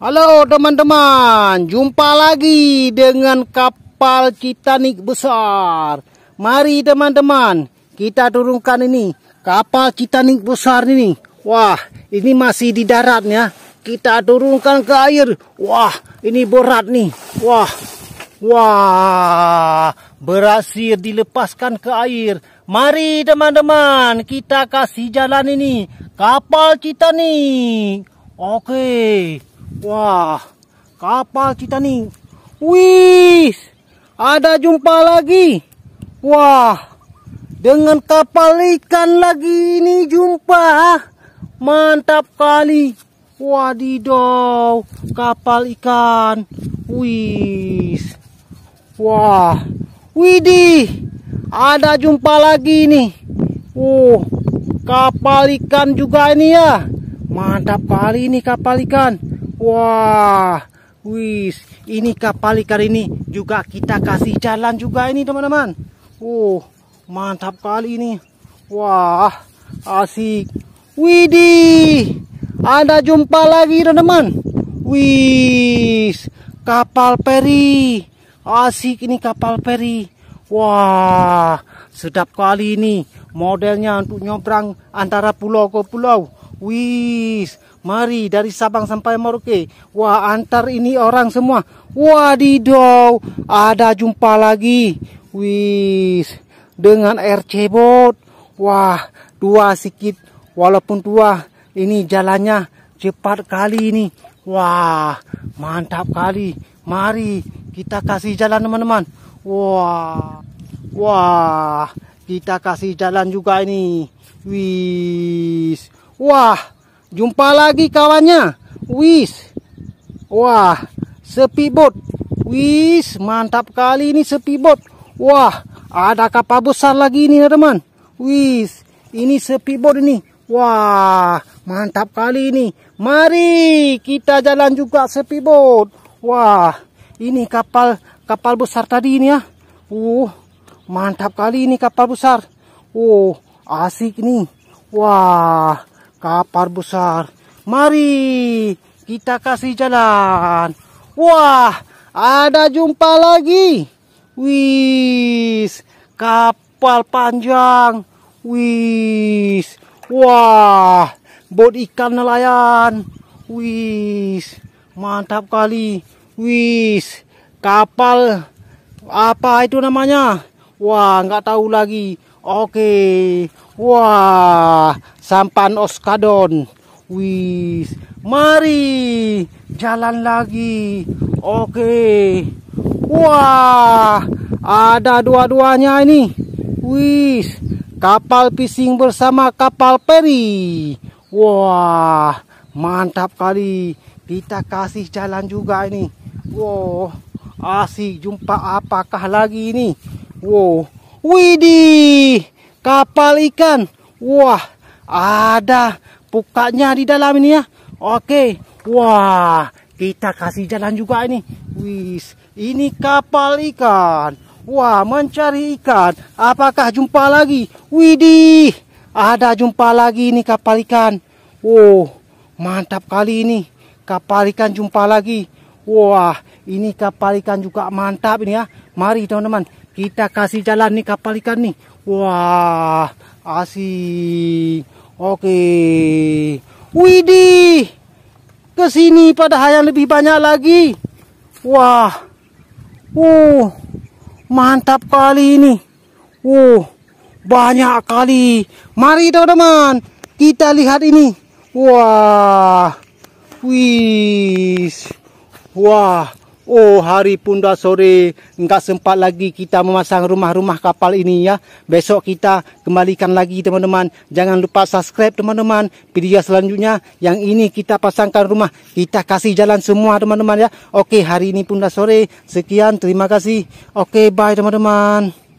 Halo teman-teman, jumpa lagi dengan kapal Titanic besar. Mari teman-teman, kita turunkan ini kapal Titanic besar ini. Wah, ini masih di darat ya. Kita turunkan ke air. Wah, ini berat nih. Wah. Wah, berhasil dilepaskan ke air. Mari teman-teman, kita kasih jalan ini kapal Titanic. Oke. Okay. Wah, kapal kita nih. Wih, ada jumpa lagi. Wah, dengan kapal ikan lagi ini jumpa. Mantap kali. Wadidaw, kapal ikan. Wih. Wah, widih. Ada jumpa lagi nih. Oh, kapal ikan juga ini ya. Mantap kali ini kapal ikan. Wah, wis, ini kapal ikan ini juga kita kasih jalan juga ini teman-teman. Oh, mantap kali ini. Wah, asik. Widih, ada jumpa lagi teman-teman. Wis, kapal peri. Asik ini kapal peri. Wah, sedap kali ini modelnya untuk nyobrang antara pulau ke pulau. Wis, Mari dari Sabang sampai Merauke. Wah, antar ini orang semua. Wadidaw, ada jumpa lagi. Wis dengan RC bot. Wah, dua sikit. Walaupun dua, ini jalannya cepat kali ini. Wah, mantap kali. Mari kita kasih jalan teman-teman. Wah, wah, kita kasih jalan juga ini. Wis wah. Jumpa lagi kawannya. Wis. Wah, sepi bot. Wis, mantap kali ini sepi bot. Wah, ada kapal besar lagi ini teman. Wis, ini sepi bot ini. Wah, mantap kali ini. Mari kita jalan juga sepi bot. Wah, ini kapal kapal besar tadi ini ya. Uh, mantap kali ini kapal besar. Oh, asik nih. Wah, kapal besar. Mari kita kasih jalan. Wah, ada jumpa lagi. Wis, kapal panjang. Wis, wah, bot ikan nelayan. Wis, mantap kali. Wis, kapal apa itu namanya? Wah, nggak tahu lagi. Oke. Wah, sampan oskadon. wis, mari jalan lagi. Oke. Wah, ada dua-duanya ini. wis, kapal pising bersama kapal peri. Wah, mantap kali. Kita kasih jalan juga ini. Wow, asik jumpa apakah lagi ini? Wow, Widih, kapal ikan. Wah, ada pukatnya di dalam ini ya. Oke, wah, kita kasih jalan juga ini. Wis, ini kapal ikan. Wah, mencari ikan. Apakah jumpa lagi? Widih, ada jumpa lagi ini kapal ikan. Wow, oh, mantap kali ini. Kapal ikan jumpa lagi. Wah, ini kapal ikan juga mantap ini ya. Mari teman-teman, kita kasih jalan nih kapal ikan nih. Wah, asik. Oke. Widih. kesini, sini padahal yang lebih banyak lagi. Wah. Uh, mantap kali ini. Uh, banyak kali. Mari teman-teman, kita lihat ini. Wah. wis, Wah. Oh, hari pun dah sore, enggak sempat lagi kita memasang rumah-rumah kapal ini ya. Besok kita kembalikan lagi teman-teman. Jangan lupa subscribe teman-teman. Video selanjutnya yang ini kita pasangkan rumah. Kita kasih jalan semua teman-teman ya. Oke, hari ini pun dah sore. Sekian, terima kasih. Oke, bye teman-teman.